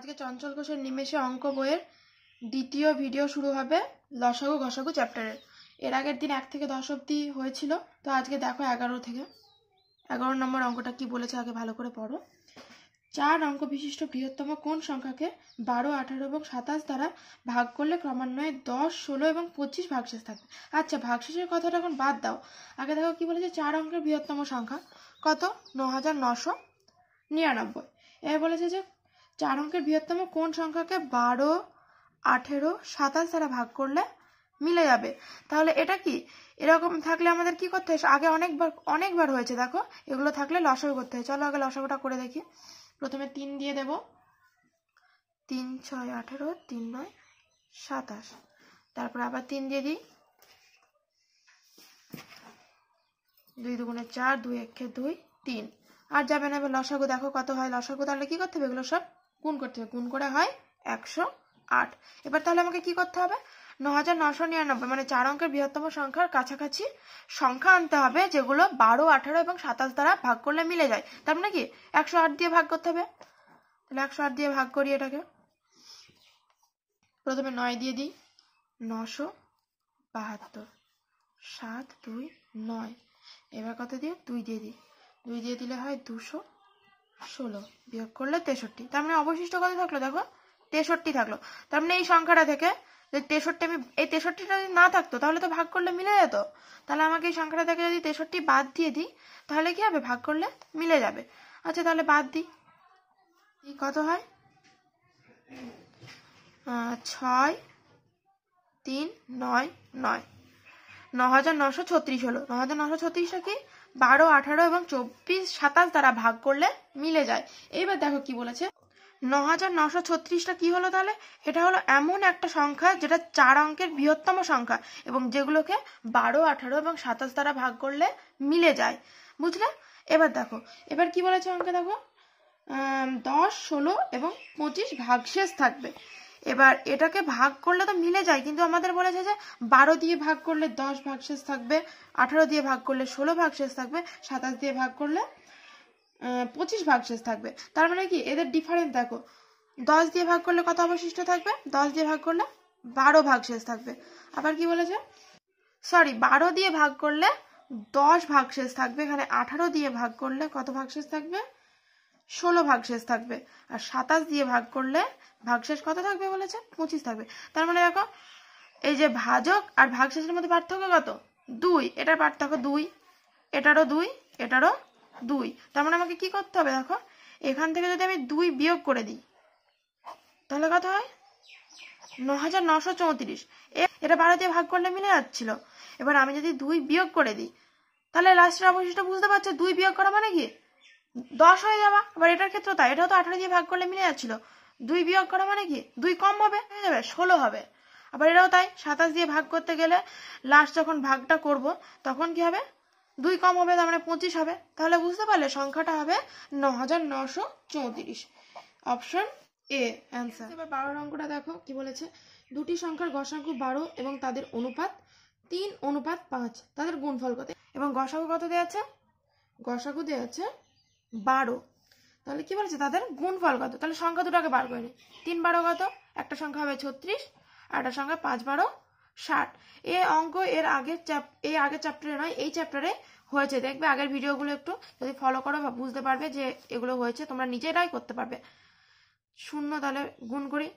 আজকে চঞ্চল ঘোষের নিমেষে অঙ্ক বইয়ের দ্বিতীয় ভিডিও শুরু হবে লসাগু ঘসাগু চ্যাপ্টারের এর আগের দিন এক থেকে দশ অব্দি হয়েছিল তো আজকে দেখো এগারো থেকে এগারো নম্বর অঙ্কটা কি বলেছে আগে ভালো করে পড়ো চার অঙ্ক বিশিষ্ট বৃহত্তম কোন সংখ্যাকে বারো আঠারো এবং সাতাশ দ্বারা ভাগ করলে ক্রমান্বয়ে দশ ষোলো এবং পঁচিশ ভাগশেষ থাকবে আচ্ছা ভাগশেষের কথাটা এখন বাদ দাও আগে দেখো কি বলেছে চার অঙ্কের বৃহত্তম সংখ্যা কত ন হাজার নশো নিরানব্বই এ বলেছে যে চার অঙ্কের বৃহত্তম কোন সংখ্যাকে বারো আঠেরো সাতাশ দ্বারা ভাগ করলে মিলে যাবে তাহলে এটা কি এরকম থাকলে আমাদের কি করতে হয় আগে অনেকবার অনেকবার হয়েছে দেখো এগুলো থাকলে লসাগু করতে হয় চলো আগে লসাগুটা করে দেখি প্রথমে তিন দিয়ে দেব তিন ছয় আঠেরো তিন নয় সাতাশ তারপর আবার তিন দিয়ে দিই দুই দুগুণে চার দুই একে দুই তিন আর যাবে না এবার লসাগু দেখো কত হয় লসাগু তাহলে কি করতে হবে এগুলো সব গুণ করতে হবে গুণ করে হয় একশো আট এবার তাহলে আমাকে কি করতে হবে ন হাজার নশো নিরানব্বই মানে চার অঙ্কের বৃহত্তম সংখ্যার কাছাকাছি সংখ্যা আনতে হবে যেগুলো বারো আঠারো এবং সাতাশ দ্বারা ভাগ করলে মিলে যায় তার মানে কি একশো আট দিয়ে ভাগ করতে হবে তাহলে একশো আট দিয়ে ভাগ করি এটাকে প্রথমে নয় দিয়ে দিই নশো বাহাত্তর সাত দুই নয় এবার কত দিয়ে দুই দিয়ে দিই দুই দিয়ে দিলে হয় দুশো ষোলো বিয়োগ করলে তেষট্টি তার মানে অবশিষ্ট কত থাকলো দেখো তেষট্টি থাকলো তার মানে এই সংখ্যাটা থেকে যদি তেষট্টি আমি এই তেষট্টিটা যদি না থাকতো তাহলে তো ভাগ করলে মিলে যেত তাহলে আমাকে এই সংখ্যাটা থেকে যদি তেষট্টি বাদ দিয়ে দিই তাহলে কি হবে ভাগ করলে মিলে যাবে আচ্ছা তাহলে বাদ দিই কত হয় ছয় তিন নয় নয় ন হাজার নশো ছত্রিশ হলো ন হাজার নশো ছত্রিশটা কি বারো আঠারো এবং চব্বিশ সাতাশ দ্বারা ভাগ করলে মিলে যায় এইবার দেখো কি বলেছে ন হাজার নশো ছত্রিশটা কি হলো তাহলে এটা হলো এমন একটা সংখ্যা যেটা চার অঙ্কের বৃহত্তম সংখ্যা এবং যেগুলোকে বারো আঠারো এবং সাতাশ দ্বারা ভাগ করলে মিলে যায় বুঝলে এবার দেখো এবার কি বলেছে অঙ্কে দেখো দশ ষোলো এবং পঁচিশ ভাগশেষ থাকবে এবার এটাকে ভাগ করলে তো মিলে যায় কিন্তু আমাদের বলেছে যে বারো দিয়ে ভাগ করলে দশ ভাগশেষ থাকবে আঠারো দিয়ে ভাগ করলে ষোলো ভাগশেষ থাকবে সাতাশ দিয়ে ভাগ করলে পঁচিশ ভাগশেষ থাকবে তার মানে কি এদের ডিফারেন্স দেখো দশ দিয়ে ভাগ করলে কত অবশিষ্ট থাকবে দশ দিয়ে ভাগ করলে বারো ভাগশেষ থাকবে আবার কি বলেছে সরি বারো দিয়ে ভাগ করলে দশ ভাগশেষ থাকবে এখানে আঠারো দিয়ে ভাগ করলে কত ভাগশেষ থাকবে ষোলো ভাগশেষ থাকবে আর সাতাশ দিয়ে ভাগ করলে ভাগশেষ কত থাকবে বলেছে পঁচিশ থাকবে তার মানে দেখো এই যে ভাজক আর ভাগশেষের মধ্যে পার্থক্য কত দুই এটার পার্থক্য দুই এটারও দুই এটারও দুই তার মানে আমাকে কি করতে হবে দেখো এখান থেকে যদি আমি দুই বিয়োগ করে দিই তাহলে কত হয় ন হাজার নশো চৌত্রিশ এটা বারো দিয়ে ভাগ করলে মিলে যাচ্ছিল এবার আমি যদি দুই বিয়োগ করে দিই তাহলে লাস্টের অবশিষ্ট বুঝতে পারছো দুই বিয়োগ করা মানে কি দশ হয়ে যাবা আবার এটার ক্ষেত্রে তাই এটাও তো আঠারো দিয়ে ভাগ করলে মিলে যাচ্ছিল দুই বিয়োগ করা মানে কি দুই কম হবে হয়ে যাবে ষোলো হবে আবার এটাও তাই সাতাশ দিয়ে ভাগ করতে গেলে লাস্ট যখন ভাগটা করব তখন কি হবে দুই কম হবে তার মানে পঁচিশ হবে তাহলে বুঝতে পারলে সংখ্যাটা হবে ন হাজার নশো চৌত্রিশ অপশন এ অ্যান্সার এবার বারো অঙ্কটা দেখো কি বলেছে দুটি সংখ্যার গসাঙ্ক বারো এবং তাদের অনুপাত তিন অনুপাত পাঁচ তাদের গুণফল কত এবং গসাঙ্ক কত দেওয়া আছে গসাঙ্ক দেওয়া আছে বারো তাহলে কি বলেছে তাদের গুণফল কত তাহলে সংখ্যা দুটাকে বার করে তিন বারো কত একটা সংখ্যা হবে ছত্রিশ আর একটা সংখ্যা পাঁচ বারো ষাট এ অঙ্ক এর আগের চ্যাপ এই আগের চ্যাপ্টারে নয় এই চ্যাপ্টারে হয়েছে দেখবে আগের ভিডিওগুলো একটু যদি ফলো করো বা বুঝতে পারবে যে এগুলো হয়েছে তোমরা নিজেরাই করতে পারবে শূন্য তাহলে গুণ করি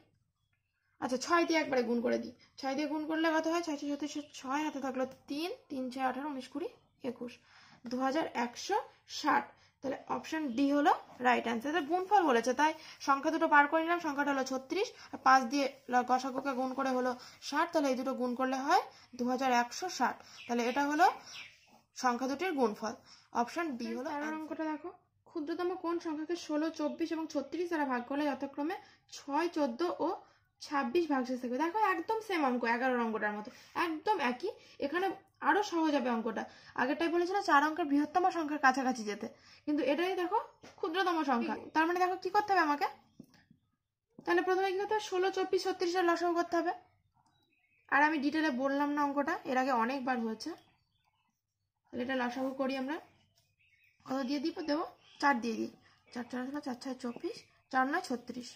আচ্ছা ছয় দিয়ে একবারে গুণ করে দিই ছয় দিয়ে গুণ করলে কত হয় ছয় ছয় ছত্রিশ ছয় হাতে থাকলো তিন তিন ছয় আঠারো উনিশ কুড়ি একুশ দু হাজার একশো ষাট তাহলে অপশন ডি হলো রাইট অ্যান্সার তাহলে গুণফল বলেছে তাই সংখ্যা দুটো পার করে নিলাম সংখ্যাটা হলো ছত্রিশ আর পাঁচ দিয়ে গসাগুকে গুণ করে হলো ষাট তাহলে এই দুটো গুণ করলে হয় দু তাহলে এটা হলো সংখ্যা দুটির গুণফল অপশন ডি হলো অঙ্কটা দেখো ক্ষুদ্রতম কোন সংখ্যাকে ষোলো চব্বিশ এবং ছত্রিশ দ্বারা ভাগ করলে যথাক্রমে ছয় চোদ্দ ও ছাব্বিশ ভাগশেষ থাকবে দেখো একদম সেম অঙ্ক এগারো অঙ্কটার মতো একদম একই এখানে আরও সহজ হবে অঙ্কটা আগেরটাই বলেছিল চার অঙ্কের বৃহত্তম সংখ্যার কাছাকাছি যেতে কিন্তু এটাই দেখো ক্ষুদ্রতম সংখ্যা তার মানে দেখো কি করতে হবে আমাকে তাহলে প্রথমে কি করতে হবে ষোলো চব্বিশ ছত্রিশের লসও করতে হবে আর আমি ডিটেলে বললাম না অঙ্কটা এর আগে অনেকবার হয়েছে তাহলে এটা লসাগু করি আমরা কত দিয়ে দিই দেবো চার দিয়ে দিই চার চার ছয় চার ছয় চব্বিশ চার নয় ছত্রিশ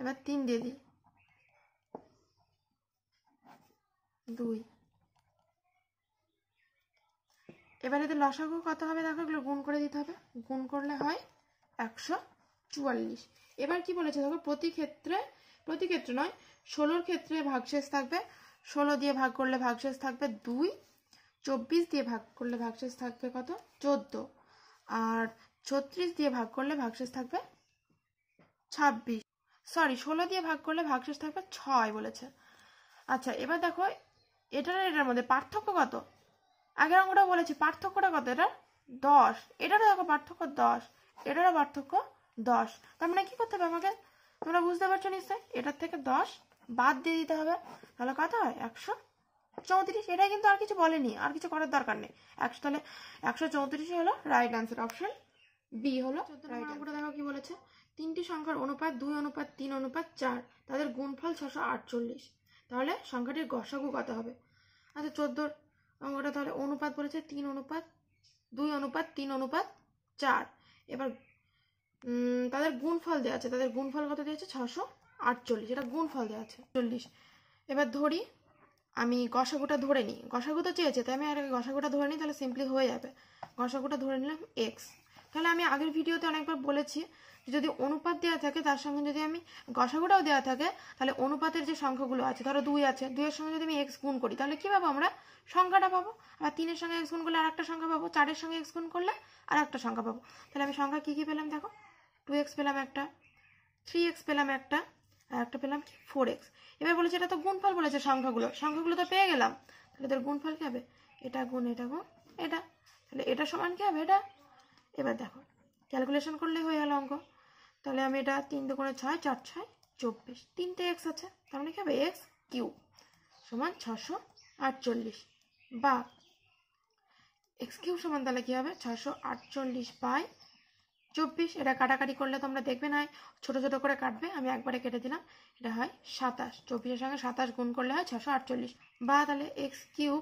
এবার তিন দিয়ে দিই দুই এবার এদের লসাগু কত হবে দেখো এগুলো গুণ করে দিতে হবে গুণ করলে হয় একশো চুয়াল্লিশ এবার কি বলেছে দেখো প্রতি ক্ষেত্রে প্রতি ক্ষেত্রে নয় ষোলোর ক্ষেত্রে ভাগশেষ থাকবে ষোলো দিয়ে ভাগ করলে ভাগশেষ থাকবে দুই চব্বিশ দিয়ে ভাগ করলে ভাগশেষ থাকবে কত চোদ্দ আর ছত্রিশ দিয়ে ভাগ করলে ভাগশেষ থাকবে ছাব্বিশ সরি ষোলো দিয়ে ভাগ করলে ভাগশেষ থাকবে ছয় বলেছে আচ্ছা এবার দেখো এটার এটার মধ্যে পার্থক্য কত আগের অঙ্কটা বলেছি পার্থক্যটা কত এটা দশ এটারও দেখো পার্থক্য দশ এটারও পার্থক্য দশ তার মানে কি করতে হবে আমাকে তোমরা বুঝতে পারছো নিশ্চয় এটার থেকে দশ বাদ দিয়ে দিতে হবে তাহলে কত হয় একশো চৌত্রিশ এটাই কিন্তু আর কিছু বলেনি আর কিছু করার দরকার নেই একশো তাহলে একশো চৌত্রিশই হলো রাইট অ্যান্সার অপশন বি হলো রাইট অঙ্কটা দেখো কি বলেছে তিনটি সংখ্যার অনুপাত দুই অনুপাত তিন অনুপাত চার তাদের গুণফল ছশো আটচল্লিশ তাহলে সংখ্যাটির গসাগু কত হবে আচ্ছা চোদ্দোর এবং ওটা তাহলে অনুপাত বলেছে তিন অনুপাত দুই অনুপাত তিন অনুপাত চার এবার তাদের গুণফল দেওয়া আছে তাদের গুণফল কত দিয়েছে ছশো আটচল্লিশ এটা গুণফল দেওয়া আছে চল্লিশ এবার ধরি আমি গসাগুটা ধরে নিই গসাগুটা চেয়েছে তাই আমি আর গসাগুটা ধরে নিই তাহলে সিম্পলি হয়ে যাবে গসাগুটা ধরে নিলাম এক্স তাহলে আমি আগের ভিডিওতে অনেকবার বলেছি যদি অনুপাত দেওয়া থাকে তার সঙ্গে যদি আমি গসাগুটাও দেওয়া থাকে তাহলে অনুপাতের যে সংখ্যাগুলো আছে ধরো দুই আছে দুইয়ের সঙ্গে যদি আমি এক্স গুণ করি তাহলে কি পাবো আমরা সংখ্যাটা পাবো আবার তিনের সঙ্গে এক্স গুণ করলে আর একটা সংখ্যা পাবো চারের সঙ্গে এক্স গুণ করলে আর একটা সংখ্যা পাবো তাহলে আমি সংখ্যা কী কী পেলাম দেখো টু এক্স পেলাম একটা থ্রি এক্স পেলাম একটা আর একটা পেলাম কি ফোর এক্স এবার বলেছে এটা তো গুণফল বলেছে সংখ্যাগুলো সংখ্যাগুলো তো পেয়ে গেলাম তাহলে তোর গুণফল কী হবে এটা গুণ এটা গুণ এটা তাহলে এটা সমান কী হবে এটা এবার দেখো ক্যালকুলেশন করলে হয়ে গেল অঙ্ক তাহলে আমি এটা তিন দোকানে ছয় চার ছয় চব্বিশ তিনটে এক্স আছে তাহলে মানে কি হবে এক্স কিউ সমান ছশো আটচল্লিশ বা এক্স কিউ সমান তাহলে কী হবে ছশো আটচল্লিশ বাই চব্বিশ এটা কাটাকাটি করলে তোমরা দেখবে না ছোটো ছোটো করে কাটবে আমি একবারে কেটে দিলাম এটা হয় সাতাশ চব্বিশের সঙ্গে সাতাশ গুণ করলে হয় ছশো আটচল্লিশ বা তাহলে এক্স কিউব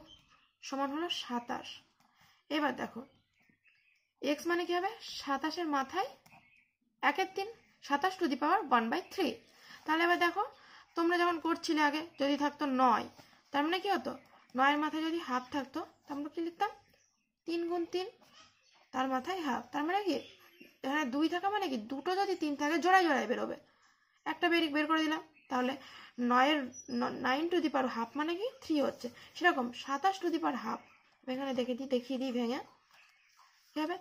সমান হলো সাতাশ এবার দেখো এক্স মানে কী হবে সাতাশের মাথায় একের তিন সাতাশ to the power one by three তাহলে এবার দেখো তোমরা যখন করছিলে আগে যদি থাকতো নয় তার মানে কি হতো নয়ের মাথায় যদি হাফ থাকতো আমরা মানে কি লিখতাম তিন গুণ তিন তার মাথায় হাফ তার মানে কি এখানে দুই থাকা মানে কি দুটো যদি তিন থাকে জোড়ায় জোড়ায় বেরোবে একটা বেরিক বের করে দিলাম তাহলে নয়ের nine to the power half মানে কি থ্রি হচ্ছে সেরকম সাতাশ টু দি পার হাফ এখানে দেখে দিই দেখিয়ে দিই ভেঙে কী হবে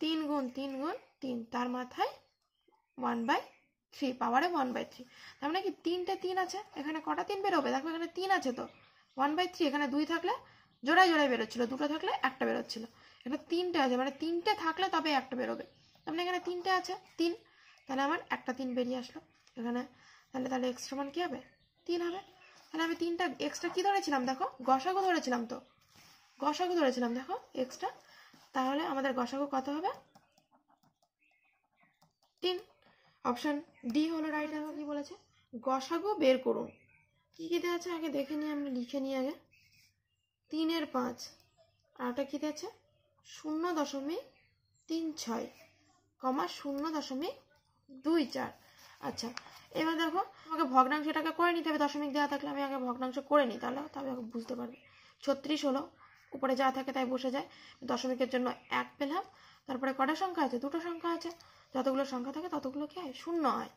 তিন গুণ তিন গুণ তিন তার মাথায় ওয়ান বাই থ্রি পাওয়ারে ওয়ান বাই থ্রি তার মানে কি তিনটে তিন আছে এখানে কটা তিন বেরোবে দেখো এখানে তিন আছে তো ওয়ান বাই থ্রি এখানে দুই থাকলে জোড়ায় জোড়ায় বেরোচ্ছিলো দুটো থাকলে একটা বেরোচ্ছিলো এখানে তিনটে আছে মানে তিনটে থাকলে তবে একটা বেরোবে তার মানে এখানে তিনটে আছে তিন তাহলে আমার একটা তিন বেরিয়ে আসলো এখানে তাহলে তাহলে এক্সট্রা মান কী হবে তিন হবে তাহলে আমি তিনটা এক্সট্রা কী ধরেছিলাম দেখো গসাগো ধরেছিলাম তো গসাগু ধরেছিলাম দেখো এক্সট্রা তাহলে আমাদের গসাগো কত হবে তিন অপশান ডি হলো রাইট অ্যান্সার কি বলেছে গসাগো বের করুন কী কী দেওয়া আছে আগে দেখে নিই আমরা লিখে নিই আগে তিনের পাঁচ আরটা কী দেওয়া আছে শূন্য দশমিক তিন ছয় কমা শূন্য দশমিক দুই চার আচ্ছা এবার দেখো আমাকে ভগ্নাংশটাকে করে নিতে হবে দশমিক দেওয়া থাকলে আমি আগে ভগ্নাংশ করে নিই তাহলে তবে বুঝতে পারবে ছত্রিশ হলো উপরে যা থাকে তাই বসে যায় দশমিকের জন্য এক পেলাম তারপরে কটা সংখ্যা আছে দুটো সংখ্যা আছে যতগুলো সংখ্যা থাকে ততগুলো কি হয় শূন্য হয়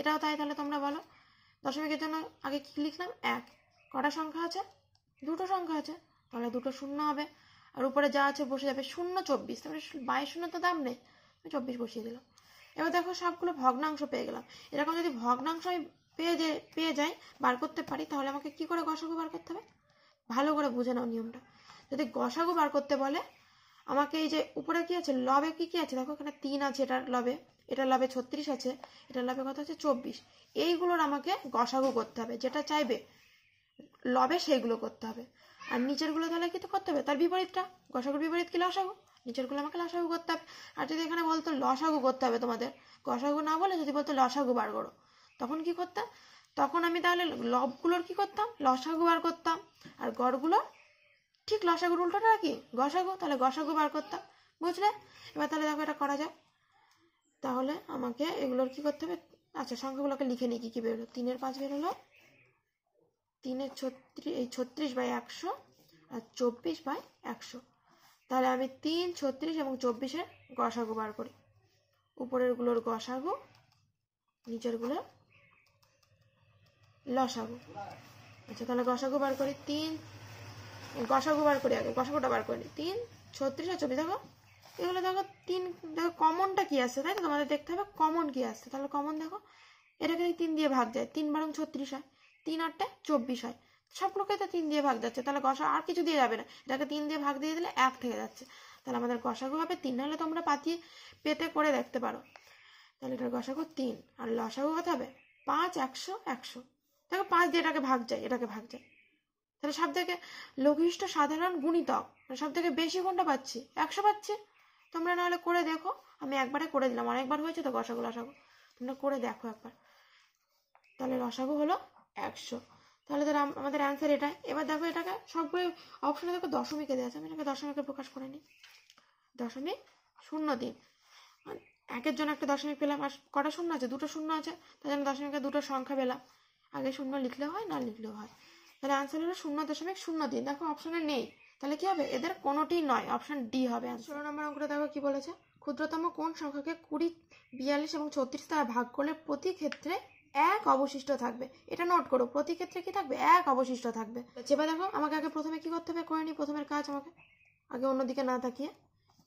এটাও তাই তাহলে তোমরা বলো দশমিকের জন্য আগে কি লিখলাম এক কটা সংখ্যা আছে দুটো সংখ্যা আছে তাহলে দুটো শূন্য হবে আর উপরে যা আছে বসে যাবে শূন্য চব্বিশ তারপরে মানে বাইশ শূন্য তো দাম নেই আমি চব্বিশ বসিয়ে দিলাম এবার দেখো সবগুলো ভগ্নাংশ পেয়ে গেলাম এরকম যদি ভগ্নাংশ আমি পেয়ে যে পেয়ে যাই বার করতে পারি তাহলে আমাকে কি করে গসাগু বার করতে হবে ভালো করে বুঝে নাও নিয়মটা যদি গসাগু বার করতে বলে আমাকে এই যে উপরে কি আছে লবে কি কি আছে দেখো এখানে তিন আছে এটার লবে এটার লবে ছত্রিশ আছে এটার লবে কত আছে চব্বিশ এইগুলোর আমাকে গসাগু করতে হবে যেটা চাইবে লবে সেইগুলো করতে হবে আর নিচেরগুলো তাহলে কি তো করতে হবে তার বিপরীতটা গসাগুর বিপরীত কি লসাগু নিচেরগুলো আমাকে লসাগু করতে হবে আর যদি এখানে বলতো লসাগু করতে হবে তোমাদের গসাগু না বলে যদি বলতো লসাগু বার করো তখন কি করতাম তখন আমি তাহলে লবগুলোর কি করতাম লসাগু বার করতাম আর গড়গুলোর ঠিক লসাগুর উল্টো নাকি গসাগো তাহলে গসাগো বার করতাম বুঝলে এবার তাহলে দেখো এটা করা যাক তাহলে আমাকে এগুলোর কি করতে হবে আচ্ছা সংখ্যাগুলোকে লিখে নিই কী কি বেরোলো তিনের পাঁচ বেরোলো তিনের ছত্রিশ এই ছত্রিশ বাই একশো আর চব্বিশ বাই একশো তাহলে আমি তিন ছত্রিশ এবং চব্বিশের গসাগু বার করি উপরেরগুলোর গসাগু নিচেরগুলো লসাগু আচ্ছা তাহলে গসাগু বার করি তিন গসাগু বার করি আগে গসাগুটা বার করি তিন ছত্রিশ আর চব্বিশ দেখো এগুলো দেখো তিন দেখো কমনটা কি আছে তাই তো তোমাদের দেখতে হবে কমন কি আছে তাহলে কমন দেখো এটাকে তিন দিয়ে ভাগ যায় তিন বারং ছত্রিশ হয় তিন আটটা চব্বিশ হয় সবগুলোকে তো তিন দিয়ে ভাগ যাচ্ছে তাহলে গসা আর কিছু দিয়ে যাবে না এটাকে তিন দিয়ে ভাগ দিয়ে দিলে এক থেকে যাচ্ছে তাহলে আমাদের গসাগু হবে তিন নাহলে তোমরা পাতিয়ে পেতে করে দেখতে পারো তাহলে এটার গসাগু তিন আর লসাগু কত হবে পাঁচ একশো একশো দেখো পাঁচ দিয়ে এটাকে ভাগ যায় এটাকে ভাগ যায় তাহলে সব থেকে লঘিষ্ঠ সাধারণ গুণিতক মানে সব থেকে বেশি কোনটা পাচ্ছি একশো পাচ্ছি তোমরা নাহলে করে দেখো আমি একবারে করে দিলাম অনেকবার হয়েছে তো গসাগু লসাগু তোমরা করে দেখো একবার তাহলে রসাগু হলো একশো তাহলে তার আমাদের অ্যান্সার এটা এবার দেখো এটাকে সবগুলো অপশনে দেখো দশমিকে দেওয়া আছে আমি এটাকে দশমিকে প্রকাশ করে নিই দশমিক শূন্য তিন একের জন্য একটা দশমিক পেলাম আর কটা শূন্য আছে দুটো শূন্য আছে তার জন্য দশমিকে দুটো সংখ্যা পেলাম আগে শূন্য লিখলে হয় না লিখলেও হয় তাহলে আনসার হলো শূন্য দশমিক শূন্য তিন দেখো অপশানে নেই তাহলে কি হবে এদের কোনোটি নয় অপশান ডি হবে ষোলো নম্বর অঙ্কটা দেখো কি বলেছে ক্ষুদ্রতম কোন সংখ্যাকে কুড়ি বিয়াল্লিশ এবং ছত্রিশ দ্বারা ভাগ করলে প্রতি ক্ষেত্রে এক অবশিষ্ট থাকবে এটা নোট করো প্রতি ক্ষেত্রে কি থাকবে এক অবশিষ্ট থাকবে চেপে দেখো আমাকে আগে প্রথমে কি করতে হবে করে নি প্রথমের কাজ আমাকে আগে অন্যদিকে না তাকিয়ে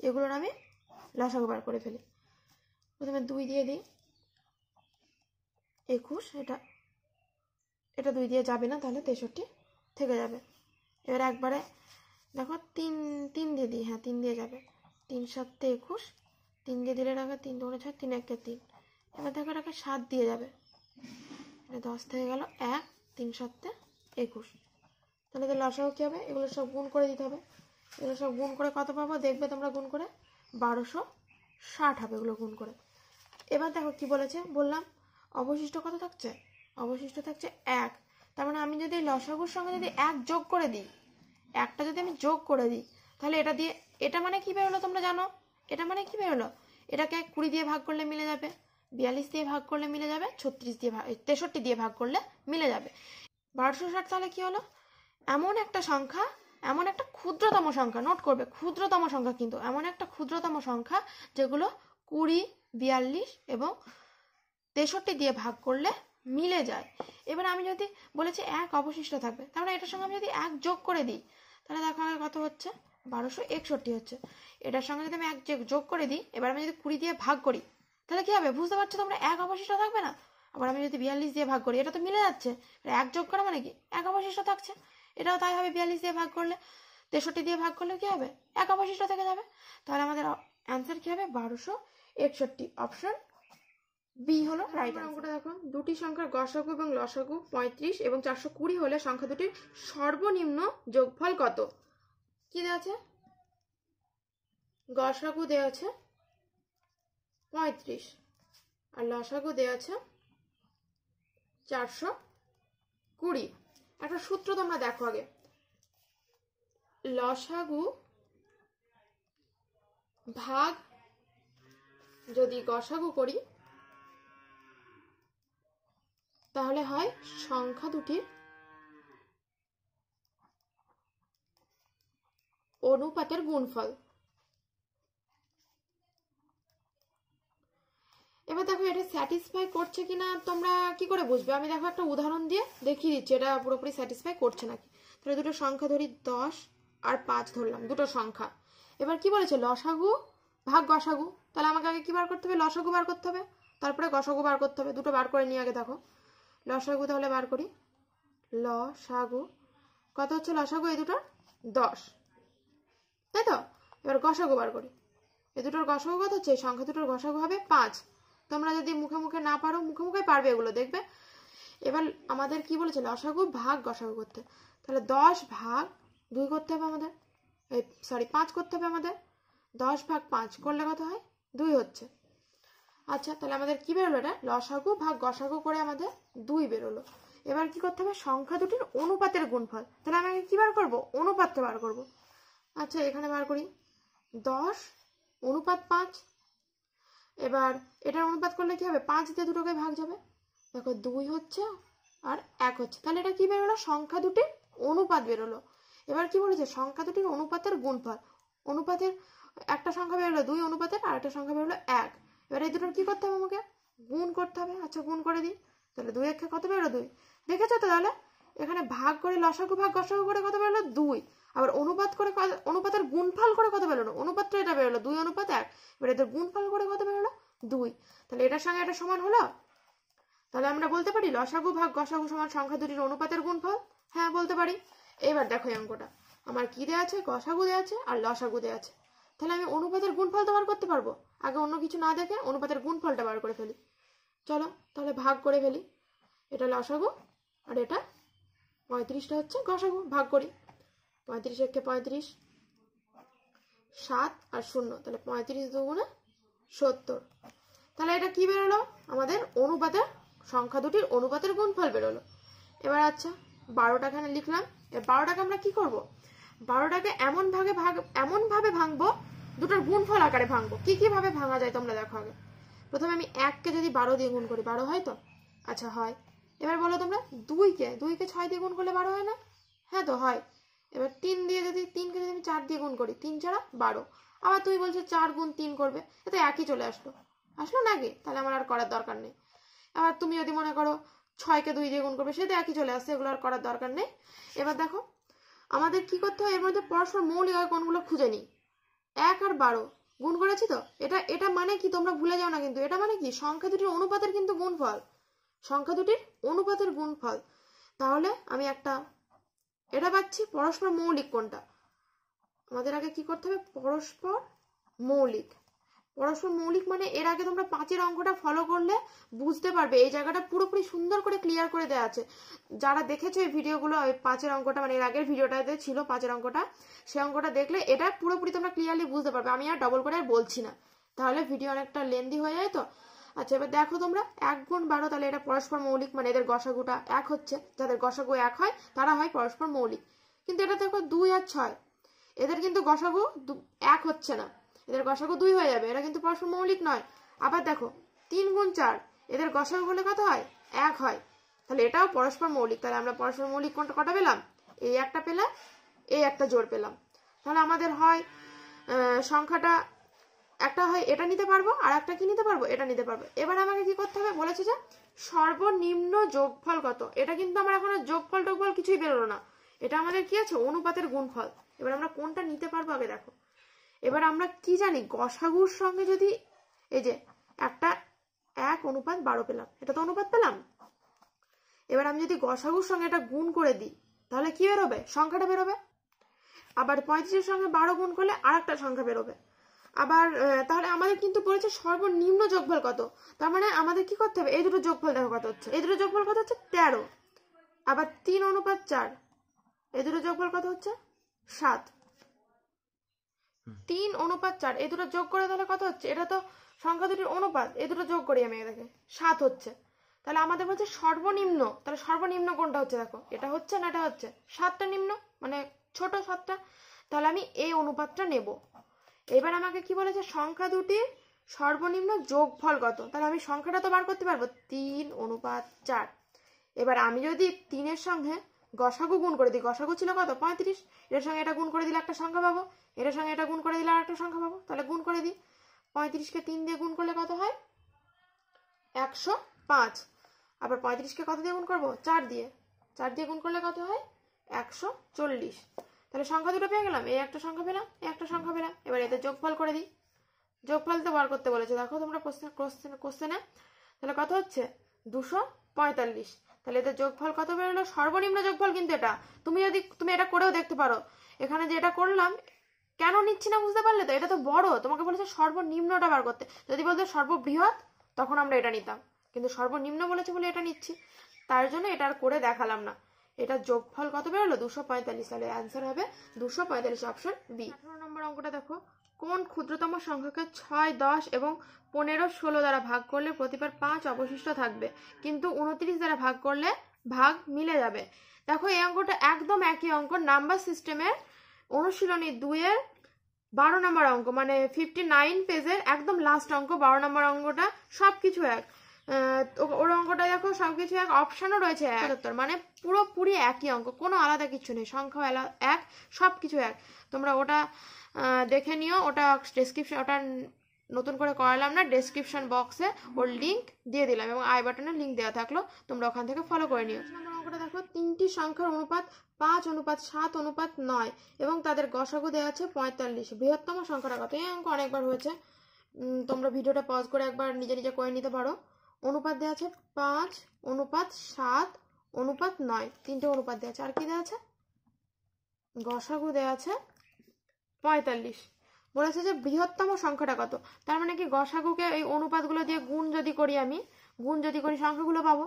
এগুলোর আমি লসাগু বার করে ফেলি প্রথমে দুই দিয়ে দিই একুশ এটা এটা দুই দিয়ে যাবে না তাহলে তেষট্টি থেকে যাবে এবার একবারে দেখো তিন তিন দিয়ে দিই হ্যাঁ তিন দিয়ে যাবে তিন সাতটে একুশ তিন দিয়ে দিলে রাখে তিন দুগুণে ছয় তিন একে তিন এবার দেখো রাখে সাত দিয়ে যাবে মানে দশ থেকে গেল এক তিন সাতটে একুশ তাহলে তো আসাও কী হবে এগুলো সব গুণ করে দিতে হবে এগুলো সব গুণ করে কত পাবো দেখবে তোমরা গুণ করে বারোশো ষাট হবে এগুলো গুণ করে এবার দেখো কি বলেছে বললাম অবশিষ্ট কত থাকছে অবশিষ্ট থাকছে এক তার মানে আমি যদি লসাগুর সঙ্গে যদি এক যোগ করে দিই একটা যদি আমি যোগ করে দিই তাহলে এটা দিয়ে এটা মানে কী বেরোলো তোমরা জানো এটা মানে কী হলো এটাকে কুড়ি দিয়ে ভাগ করলে মিলে যাবে বিয়াল্লিশ দিয়ে ভাগ করলে মিলে যাবে ছত্রিশ দিয়ে ভাগ তেষট্টি দিয়ে ভাগ করলে মিলে যাবে বারোশো ষাট তাহলে কী হলো এমন একটা সংখ্যা এমন একটা ক্ষুদ্রতম সংখ্যা নোট করবে ক্ষুদ্রতম সংখ্যা কিন্তু এমন একটা ক্ষুদ্রতম সংখ্যা যেগুলো কুড়ি বিয়াল্লিশ এবং তেষট্টি দিয়ে ভাগ করলে মিলে যায় এবার আমি যদি বলেছি এক অবশিষ্ট থাকবে তাহলে এটার সঙ্গে আমি যদি এক যোগ করে দিই তাহলে দেখা গেল কত হচ্ছে বারোশো একষট্টি হচ্ছে এটার সঙ্গে যদি আমি এক যোগ করে দিই এবার আমি যদি কুড়ি দিয়ে ভাগ করি তাহলে কী হবে বুঝতে পারছো তোমরা এক অবশিষ্ট থাকবে না আবার আমি যদি বিয়াল্লিশ দিয়ে ভাগ করি এটা তো মিলে যাচ্ছে এক যোগ করা মানে কি এক অবশিষ্ট থাকছে এটাও তাই হবে বিয়াল্লিশ দিয়ে ভাগ করলে তেষট্টি দিয়ে ভাগ করলে কী হবে এক অবশিষ্ট থেকে যাবে তাহলে আমাদের অ্যান্সার কী হবে বারোশো একষট্টি অপশন বি হলো রাইট অঙ্কটা দেখো দুটি সংখ্যার গসাগু এবং লসাগু পঁয়ত্রিশ এবং চারশো কুড়ি হলে সংখ্যা দুটির সর্বনিম্ন যোগফল কত কি দেওয়া আছে গসাগু দেওয়া আছে পঁয়ত্রিশ আর লসাগু দেওয়া আছে চারশো কুড়ি একটা সূত্র তোমরা দেখো আগে লসাগু ভাগ যদি গসাগু করি তাহলে হয় সংখ্যা দুটির অনুপাতের গুণফল এবার দেখো এটা স্যাটিসফাই করছে কিনা তোমরা কি করে বুঝবে আমি দেখো একটা উদাহরণ দিয়ে দেখিয়ে দিচ্ছি এটা পুরোপুরি স্যাটিসফাই করছে নাকি তাহলে দুটো সংখ্যা ধরি দশ আর পাঁচ ধরলাম দুটো সংখ্যা এবার কি বলেছে লসাগু ভাগ গসাগু তাহলে আমাকে আগে কি বার করতে হবে লসাগু বার করতে হবে তারপরে গসাগু বার করতে হবে দুটো বার করে নিয়ে আগে দেখো লসাগু তাহলে বার করি লসাগু কত হচ্ছে লসাগু এই দুটোর দশ তাই তো এবার গসাগু বার করি এ দুটোর গসাগু কত হচ্ছে সংখ্যা দুটোর গসাগু হবে পাঁচ তোমরা যদি মুখে মুখে না পারো মুখে মুখে পারবে এগুলো দেখবে এবার আমাদের কি বলেছে লসাগু ভাগ গসাগু করতে তাহলে দশ ভাগ দুই করতে হবে আমাদের এই সরি পাঁচ করতে হবে আমাদের দশ ভাগ পাঁচ করলে কত হয় দুই হচ্ছে আচ্ছা তাহলে আমাদের কি বেরোলো এটা লসাগু ভাগ গসাগু করে আমাদের দুই বেরোলো এবার কি করতে হবে সংখ্যা দুটির অনুপাতের গুণফল তাহলে আমি কি বার করবো অনুপাতটা বার করব আচ্ছা এখানে বার করি দশ অনুপাত পাঁচ এবার এটার অনুপাত করলে কি হবে পাঁচ দিয়ে দুটোকে ভাগ যাবে দেখো দুই হচ্ছে আর এক হচ্ছে তাহলে এটা কি বেরোলো সংখ্যা দুটির অনুপাত বেরোলো এবার কি বলেছে সংখ্যা দুটির অনুপাতের গুণফল অনুপাতের একটা সংখ্যা বেরোলো দুই অনুপাতের আর একটা সংখ্যা বেরোলো এক এবার এই দুটোর কী করতে হবে আমাকে গুণ করতে হবে আচ্ছা গুণ করে দিই তাহলে দুই একে কত বেরো দুই দেখেছো তো তাহলে এখানে ভাগ করে লসাগু ভাগ গসাগু করে কত বেরোলো দুই আবার অনুপাত করে অনুপাতের গুণফল করে কত বেরোলো অনুপাত তো এটা বেরোলো দুই অনুপাত এক এবার এদের গুণফল করে কত বেরোলো দুই তাহলে এটার সঙ্গে এটা সমান হলো তাহলে আমরা বলতে পারি লসাগু ভাগ গসাগু সমান সংখ্যা দুটির অনুপাতের গুণফল হ্যাঁ বলতে পারি এবার দেখো এই অঙ্কটা আমার কি দেওয়া আছে গসাগু দেওয়া আছে আর লসাগু দেওয়া আছে তাহলে আমি অনুপাতের গুণফল তোমার করতে পারবো আগে অন্য কিছু না দেখে অনুপাতের গুণফলটা বার করে ফেলি চলো তাহলে ভাগ করে ফেলি এটা লসাগু আর এটা পঁয়ত্রিশটা হচ্ছে গসাগু ভাগ করি পঁয়ত্রিশ একে পঁয়ত্রিশ সাত আর শূন্য তাহলে পঁয়ত্রিশ দুগুণে সত্তর তাহলে এটা কি বেরোলো আমাদের অনুপাতের সংখ্যা দুটির অনুপাতের গুণফল বেরোলো এবার আচ্ছা বারোটা এখানে লিখলাম এবার বারোটাকে আমরা কি করব বারোটাকে এমন ভাগে ভাগ এমনভাবে ভাঙবো দুটোর গুণফল আকারে ভাঙবো কি কিভাবে ভাঙা যায় তোমরা দেখো আগে প্রথমে আমি এককে যদি বারো দিয়ে গুণ করি বারো হয় তো আচ্ছা হয় এবার বলো তোমরা দুইকে দুইকে ছয় দিয়ে গুণ করলে বারো হয় না হ্যাঁ তো হয় এবার তিন দিয়ে যদি তিনকে যদি আমি চার দিয়ে গুণ করি তিন ছাড়া বারো আবার তুই বলছো চার গুণ তিন করবে এতে একই চলে আসলো আসলো নাকি তাহলে আমার আর করার দরকার নেই এবার তুমি যদি মনে করো ছয়কে দুই দিয়ে গুণ করবে সেটা একই চলে আসছে এগুলো আর করার দরকার নেই এবার দেখো আমাদের কি করতে হয় এর মধ্যে পরস্পর মৌলিক হয় কোনগুলো খুঁজে নিই এক আর বারো গুণ করেছি তো এটা এটা মানে কি তোমরা ভুলে যাও না কিন্তু এটা মানে কি সংখ্যা দুটির অনুপাতের কিন্তু গুণফল সংখ্যা দুটির অনুপাতের গুণফল তাহলে আমি একটা এটা পাচ্ছি পরস্পর মৌলিক কোনটা আমাদের আগে কি করতে হবে পরস্পর মৌলিক পরস্পর মৌলিক মানে এর আগে তোমরা পাঁচের অঙ্কটা ফলো করলে বুঝতে পারবে এই জায়গাটা পুরোপুরি সুন্দর করে ক্লিয়ার করে দেওয়া আছে যারা দেখেছো এই ভিডিওগুলো পাঁচের অঙ্কটা মানে এর আগের ভিডিওটাতে ছিল পাঁচের অঙ্কটা সে অঙ্কটা দেখলে এটা পুরোপুরি তোমরা ক্লিয়ারলি বুঝতে পারবে আমি আর ডবল করে আর বলছি না তাহলে ভিডিও অনেকটা লেন্দি হয়ে যায় তো আচ্ছা এবার দেখো তোমরা এক গুণ বারো তাহলে এটা পরস্পর মৌলিক মানে এদের গসাগুটা এক হচ্ছে যাদের গসাগু এক হয় তারা হয় পরস্পর মৌলিক কিন্তু এটা দেখো দুই আর ছয় এদের কিন্তু গসাগু এক হচ্ছে না এদের গসাগু দুই হয়ে যাবে এরা কিন্তু পরস্পর মৌলিক নয় আবার দেখো তিন গুণ চার এদের গসাগু হলে কত হয় এক হয় তাহলে এটাও পরস্পর মৌলিক তাহলে আমরা পরস্পর মৌলিক কোনটা কটা পেলাম এই একটা পেলাম এই একটা জোর পেলাম তাহলে আমাদের হয় সংখ্যাটা একটা হয় এটা নিতে পারবো আর একটা কি নিতে পারবো এটা নিতে পারবো এবার আমাকে কি করতে হবে বলেছে যে সর্বনিম্ন যোগফল কত এটা কিন্তু আমার এখন যোগফল টোগফল কিছুই বেরোলো না এটা আমাদের কি আছে অনুপাতের গুণফল এবার আমরা কোনটা নিতে পারবো আগে দেখো এবার আমরা কি জানি গসাগুর সঙ্গে যদি এই যে একটা এক অনুপাত বারো পেলাম এটা তো অনুপাত পেলাম এবার আমি যদি গসাগুর সঙ্গে এটা গুণ করে দিই তাহলে কি বেরোবে সংখ্যাটা বেরোবে আবার পঁয়ত্রিশের সঙ্গে বারো গুণ করলে আর একটা সংখ্যা বেরোবে আবার তাহলে আমাদের কিন্তু পড়েছে সর্বনিম্ন যোগফল কত তার মানে আমাদের কি করতে হবে এই দুটো যোগফল দেখো কত হচ্ছে এই দুটো যোগফল কত হচ্ছে তেরো আবার তিন অনুপাত চার এই দুটো যোগফল কত হচ্ছে সাত তিন অনুপাত চার এই দুটো যোগ করে তাহলে কত হচ্ছে এটা তো সংখ্যা দুটির অনুপাত এই দুটো যোগ করি আমি এটাকে সাত হচ্ছে তাহলে আমাদের বলছে সর্বনিম্ন তাহলে সর্বনিম্ন কোনটা হচ্ছে দেখো এটা হচ্ছে না এটা হচ্ছে সাতটা নিম্ন মানে ছোট সাতটা তাহলে আমি এই অনুপাতটা নেব এবার আমাকে কি বলেছে সংখ্যা দুটির সর্বনিম্ন যোগফল কত তাহলে আমি সংখ্যাটা তো বার করতে পারবো তিন অনুপাত চার এবার আমি যদি তিনের সঙ্গে গসাগু গুণ করে দিই গসাগু ছিল কত পঁয়ত্রিশ এটার সঙ্গে এটা গুণ করে দিলে একটা সংখ্যা পাবো এটার সঙ্গে এটা গুণ করে দিলে আর একটা সংখ্যা পাবো তাহলে গুণ করে দিই পঁয়ত্রিশকে তিন দিয়ে গুণ করলে কত হয় একশো পাঁচ আবার পঁয়ত্রিশকে কত দিয়ে গুণ করবো চার দিয়ে চার দিয়ে গুণ করলে কত হয় একশো চল্লিশ তাহলে সংখ্যা দুটো পেয়ে গেলাম এই একটা সংখ্যা পেলাম এই একটা সংখ্যা পেলাম এবার এতে যোগফল করে দিই যোগফল তো বার করতে বলেছে দেখো তোমরা কোশ্চেন কোশ্চেনে তাহলে কত হচ্ছে দুশো পঁয়তাল্লিশ তাহলে এদের যোগফল কত বেরোলো সর্বনিম্ন যোগফল কিন্তু এটা তুমি যদি তুমি এটা করেও দেখতে পারো এখানে যে এটা করলাম কেন নিচ্ছি না বুঝতে পারলে তো এটা তো বড় তোমাকে বলেছে সর্বনিম্নটা বার করতে যদি বলতো সর্ববৃহৎ তখন আমরা এটা নিতাম কিন্তু সর্বনিম্ন বলেছে বলে এটা নিচ্ছি তার জন্য এটা আর করে দেখালাম না এটা যোগফল কত বেরোলো দুশো পঁয়তাল্লিশ তাহলে অ্যান্সার হবে দুশো পঁয়তাল্লিশ অপশন বি আঠারো নম্বর অঙ্কটা দেখো কোন ক্ষুদ্রতম সংখ্যাকে ছয় দশ এবং পনেরো ষোলো দ্বারা ভাগ করলে প্রতিবার পাঁচ অবশিষ্ট থাকবে কিন্তু উনত্রিশ দ্বারা ভাগ করলে ভাগ মিলে যাবে দেখো এই অঙ্কটা একদম একই অঙ্ক নাম্বার সিস্টেমের অনুশীলনী দুয়ের বারো নম্বর অঙ্ক মানে ফিফটি নাইন পেজের একদম লাস্ট অঙ্ক বারো নম্বর অঙ্কটা সব কিছু এক ওর অঙ্কটা দেখো সব কিছু এক অপশানও রয়েছে একাত্তর মানে পুরোপুরি একই অঙ্ক কোনো আলাদা কিছু নেই সংখ্যা এক সব কিছু এক তোমরা ওটা দেখে নিও ওটা ডেসক্রিপশন ওটা নতুন করে করালাম না ডেসক্রিপশন বক্সে ওর লিঙ্ক দিয়ে দিলাম এবং আই বাটনের লিঙ্ক দেওয়া থাকলো তোমরা ওখান থেকে ফলো করে নিও অঙ্কটা দেখো তিনটি সংখ্যার অনুপাত পাঁচ অনুপাত সাত অনুপাত নয় এবং তাদের গসাগু দেওয়া আছে পঁয়তাল্লিশ বৃহত্তম সংখ্যাটা কত এই অঙ্ক অনেকবার হয়েছে তোমরা ভিডিওটা পজ করে একবার নিজে নিজে করে নিতে পারো অনুপাত দেওয়া আছে পাঁচ অনুপাত সাত অনুপাত নয় তিনটে অনুপাত দেওয়া আছে আর কি দেওয়া আছে গসাগু দেওয়া আছে পঁয়তাল্লিশ বলেছে যে বৃহত্তম সংখ্যাটা কত তার মানে কি গসাগুকে এই অনুপাতগুলো দিয়ে গুণ যদি করি আমি গুণ যদি করি সংখ্যাগুলো পাবো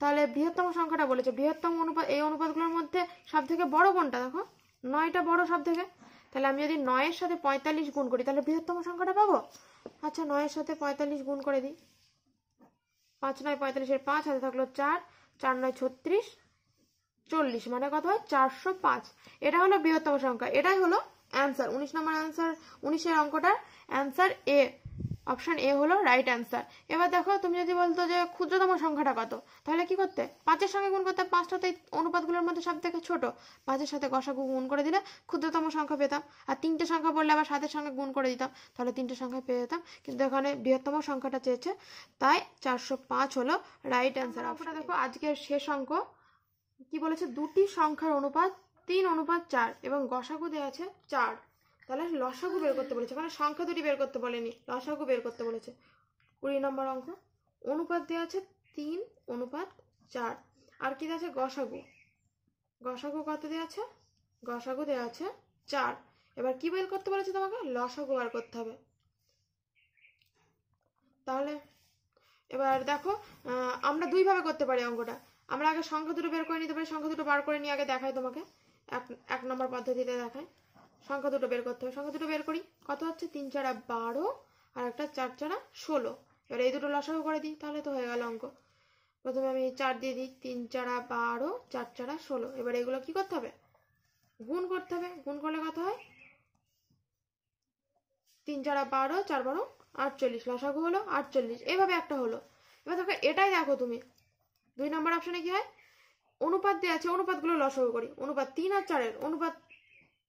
তাহলে বৃহত্তম সংখ্যাটা বলেছে বৃহত্তম অনুপাত এই অনুপাতগুলোর মধ্যে সব থেকে বড় কোনটা দেখো নয়টা বড় সব থেকে তাহলে আমি যদি নয়ের সাথে পঁয়তাল্লিশ গুণ করি তাহলে বৃহত্তম সংখ্যাটা পাবো আচ্ছা নয়ের সাথে পঁয়তাল্লিশ গুণ করে দিই পাঁচ নয় পঁয়তাল্লিশের পাঁচ হাতে থাকলো চার চার নয় ছত্রিশ চল্লিশ মানে কত হয় চারশো পাঁচ এটা হলো বৃহত্তম সংখ্যা এটাই হলো অ্যান্সার উনিশ নম্বর অ্যান্সার উনিশের অঙ্কটার অ্যান্সার এ অপশান এ হলো রাইট অ্যান্সার এবার দেখো তুমি যদি বলতো যে ক্ষুদ্রতম সংখ্যাটা কত তাহলে কি করতে পাঁচের সঙ্গে গুণ করতে পাঁচটাতে অনুপাতগুলোর মধ্যে সব থেকে ছোট পাঁচের সাথে কষাকু গুণ করে দিলে ক্ষুদ্রতম সংখ্যা পেতাম আর তিনটে সংখ্যা বললে আবার সাতের সঙ্গে গুণ করে দিতাম তাহলে তিনটে সংখ্যা পেয়ে যেতাম কিন্তু এখানে বৃহত্তম সংখ্যাটা চেয়েছে তাই চারশো পাঁচ হলো রাইট অ্যান্সার অপশনটা দেখো আজকের শেষ অঙ্ক কি বলেছে দুটি সংখ্যার অনুপাত তিন অনুপাত চার এবং গসাগু দেওয়া আছে চার তাহলে লসাগু বের করতে বলেছে মানে সংখ্যা দুটি বের করতে বলেনি লসাগু বের করতে বলেছে কুড়ি নম্বর অঙ্ক অনুপাত দেওয়া আছে তিন অনুপাত চার আর কি দেওয়া আছে গসাগু গসাগু কত দেওয়া আছে গসাগু দেওয়া আছে চার এবার কি বের করতে বলেছে তোমাকে লসাগু বার করতে হবে তাহলে এবার দেখো আমরা দুইভাবে করতে পারি অঙ্কটা আমরা আগে সংখ্যা দুটো বের করে নিতে পারি সংখ্যা দুটো বার করে নিয়ে আগে দেখাই তোমাকে এক এক নম্বর পদ্ধতিতে দেখায় সংখ্যা দুটো বের করতে হবে সংখ্যা দুটো বের করি কত হচ্ছে তিন চারা বারো আর একটা চার চারা ষোলো এবার এই দুটো লসাগু করে দিই তাহলে তো হয়ে গেল অঙ্ক প্রথমে আমি চার দিয়ে দিই তিন চারা বারো চার চারা ষোলো এবার এগুলো কি করতে হবে গুণ করতে হবে গুণ করলে কত হয় তিন চারা বারো চার বারো আটচল্লিশ লসাগু হলো আটচল্লিশ এভাবে একটা হলো এবার দেখো এটাই দেখো তুমি দুই নম্বর অপশানে কি হয় অনুপাত দেওয়া আছে অনুপাতগুলো লসাগু করি অনুপাত তিন আর চারের অনুপাত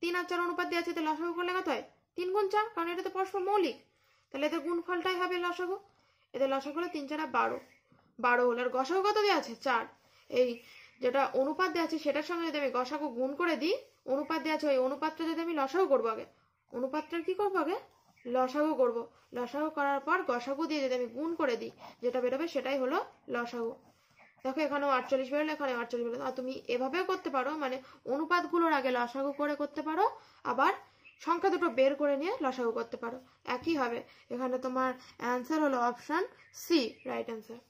তিন আর চার অনুপাত দেওয়া আছে তো লসাগু করলে কত হয় তিন গুণ চার কারণ এটা তো পরস্পর মৌলিক তাহলে এদের গুণফলটাই হবে লসাগু এদের লসাগু হলো তিন চারা বারো বারো হলো আর গসাগু কত দেওয়া আছে চার এই যেটা অনুপাত দেওয়া আছে সেটার সঙ্গে যদি আমি গসাগু গুণ করে দিই অনুপাত দেওয়া আছে ওই অনুপাতটা যদি আমি লসাগু করবো আগে অনুপাতটার কি করবো আগে লসাগু করবো লসাগু করার পর গসাগু দিয়ে যদি আমি গুণ করে দিই যেটা বেরোবে সেটাই হলো লসাগু দেখো এখানেও আটচল্লিশ বেরোলো এখানে আটচল্লিশ বেরোলো তুমি এভাবেও করতে পারো মানে অনুপাতগুলোর আগে লসাগু করে করতে পারো আবার সংখ্যা দুটো বের করে নিয়ে লসাগু করতে পারো একই হবে এখানে তোমার অ্যান্সার হলো অপশান সি রাইট অ্যান্সার